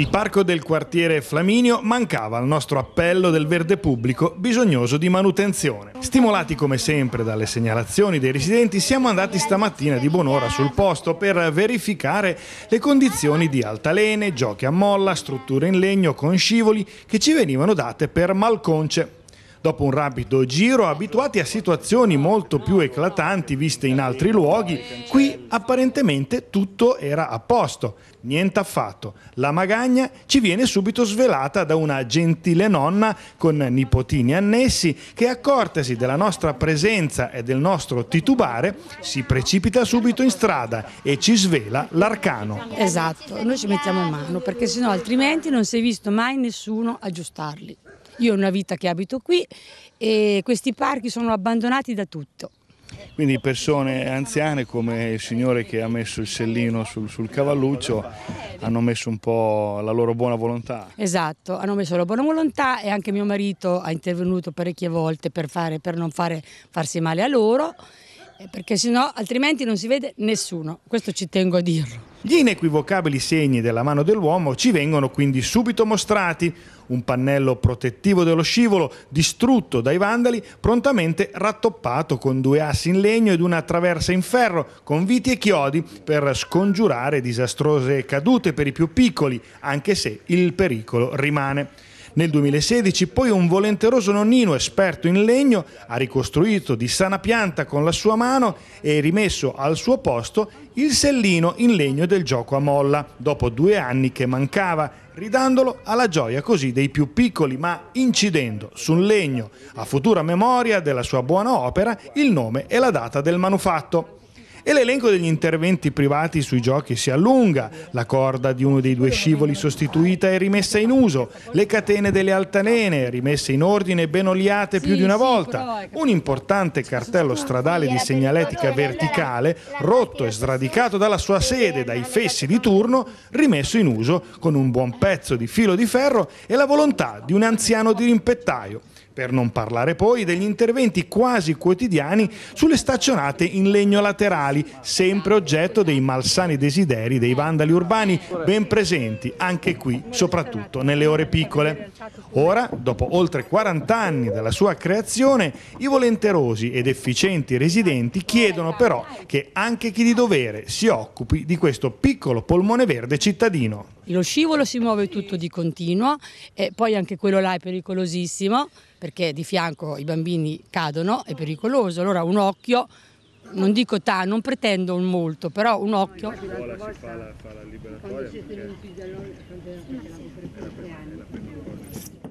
Il parco del quartiere Flaminio mancava al nostro appello del verde pubblico bisognoso di manutenzione. Stimolati come sempre dalle segnalazioni dei residenti, siamo andati stamattina di buon'ora sul posto per verificare le condizioni di altalene, giochi a molla, strutture in legno con scivoli che ci venivano date per malconce Dopo un rapido giro, abituati a situazioni molto più eclatanti viste in altri luoghi, qui apparentemente tutto era a posto. Niente affatto. La magagna ci viene subito svelata da una gentile nonna con nipotini annessi che, accortasi della nostra presenza e del nostro titubare, si precipita subito in strada e ci svela l'arcano. Esatto, noi ci mettiamo in mano perché sennò altrimenti non si è visto mai nessuno aggiustarli. Io ho una vita che abito qui e questi parchi sono abbandonati da tutto. Quindi persone anziane come il signore che ha messo il sellino sul, sul, cavalluccio hanno messo un po' la loro buona volontà. Esatto, hanno messo la buona volontà e anche mio marito ha intervenuto parecchie volte per, fare, per non fare, farsi male a loro, eh, perché sennò altrimenti non si vede nessuno, questo ci tengo a dirlo. Gli inequivocabili segni della mano dell'uomo ci vengono quindi subito mostrati, un pannello protettivo dello scivolo distrutto dai vandali, prontamente rattoppato con due assi in legno ed una traversa in ferro, con viti e chiodi per scongiurare disastrose cadute per i più piccoli, anche se il pericolo rimane. Nel 2016 poi un volenteroso nonnino esperto in legno ha ricostruito di sana pianta con la sua mano e rimesso al suo posto il sellino in legno del gioco a molla, dopo due anni che mancava, ridandolo alla gioia così dei più piccoli, ma incidendo sul legno, a futura memoria della sua buona opera, il nome e la data del manufatto. E l'elenco degli interventi privati sui giochi si allunga, la corda di uno dei due scivoli sostituita e rimessa in uso, le catene delle altanene rimesse in ordine e ben oliate più di una volta, un importante cartello stradale di segnaletica verticale rotto e sradicato dalla sua sede, dai fessi di turno, rimesso in uso con un buon pezzo di filo di ferro e la volontà di un anziano dirimpettaio per non parlare poi degli interventi quasi quotidiani sulle staccionate in legno laterali, sempre oggetto dei malsani desideri dei vandali urbani, ben presenti anche qui, soprattutto nelle ore piccole. Ora, dopo oltre 40 anni dalla sua creazione, i volenterosi ed efficienti residenti chiedono però che anche chi di dovere si occupi di questo piccolo polmone verde cittadino. Lo scivolo si muove tutto di continuo e poi anche quello là è pericolosissimo perché di fianco i bambini cadono, è pericoloso. Allora un occhio, non dico ta, non pretendo un molto, però un occhio... La